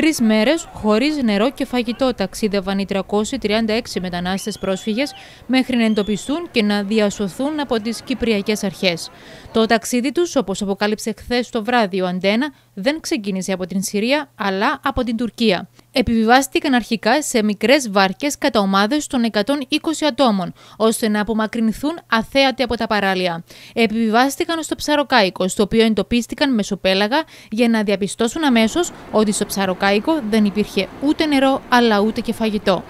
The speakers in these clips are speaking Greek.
Τρεις μέρες χωρίς νερό και φαγητό ταξίδευαν οι 336 μετανάστες πρόσφυγες μέχρι να εντοπιστούν και να διασωθούν από τις κυπριακές αρχές. Το ταξίδι τους, όπως αποκάλυψε χθες το βράδυ ο Αντένα, δεν ξεκίνησε από την Συρία αλλά από την Τουρκία επιβιβάστηκαν αρχικά σε μικρές βάρκες κατά ομάδες των 120 ατόμων, ώστε να απομακρυνθούν αθέατοι από τα παράλια. Επιβιβάστηκαν στο ψαροκάικο, στο οποίο εντοπίστηκαν μεσοπέλαγα για να διαπιστώσουν αμέσως ότι στο ψαροκάικο δεν υπήρχε ούτε νερό αλλά ούτε και φαγητό.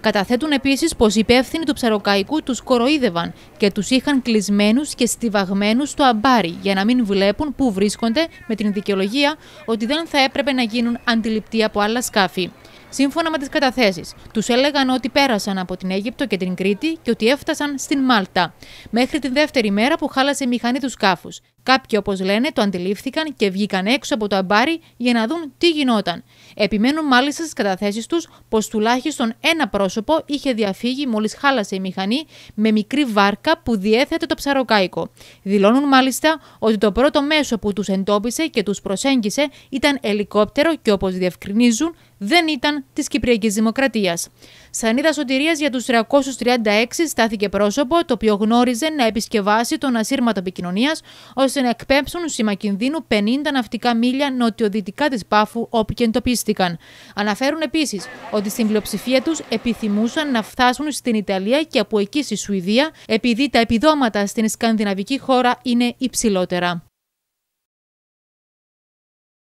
Καταθέτουν επίσης πως οι υπεύθυνοι του ψαροκαϊκού τους κοροϊδεύαν και τους είχαν κλεισμένους και στιβαγμένους στο αμπάρι για να μην βλέπουν πού βρίσκονται με την δικαιολογία ότι δεν θα έπρεπε να γίνουν αντιληπτοί από άλλα σκάφη σύμφωνα με τις καταθέσεις. Τους έλεγαν ότι πέρασαν από την Αίγυπτο και την Κρήτη και ότι έφτασαν στην Μάλτα. Μέχρι τη δεύτερη μέρα που χάλασε η μηχανή του σκάφους. Κάποιοι, όπως λένε, το αντιλήφθηκαν και βγήκαν έξω από το αμπάρι για να δουν τι γινόταν. Επιμένουν μάλιστα στις καταθέσεις τους πως τουλάχιστον ένα πρόσωπο είχε διαφύγει μόλις χάλασε η μηχανή με μικρή βάρκα που διέθετε το ψαροκάικο. Δηλώνουν μάλιστα ότι το πρώτο μέσο που τους εντόπισε και τους προσέγγισε ήταν ελικόπτερο και όπως διευκρινίζουν δεν ήταν της Κυπριακής Δημοκρατίας. είδα σωτηρίας για τους 336 στάθηκε πρόσωπο το οποίο γνώριζε να επισκευάσει τον ασύρματο επικοινωνίας ώστε να εκπέμψουν σήμα κινδύνου 50 ναυτικά μίλια νοτιοδυτικά της Πάφου όπου και εντοπίστηκαν. Αναφέρουν επίσης ότι στην πλειοψηφία τους επιθυμούσαν να φτάσουν στην Ιταλία και από εκεί στη Σουηδία επειδή τα επιδόματα στην σκανδιναβική χώρα είναι υψηλότερα.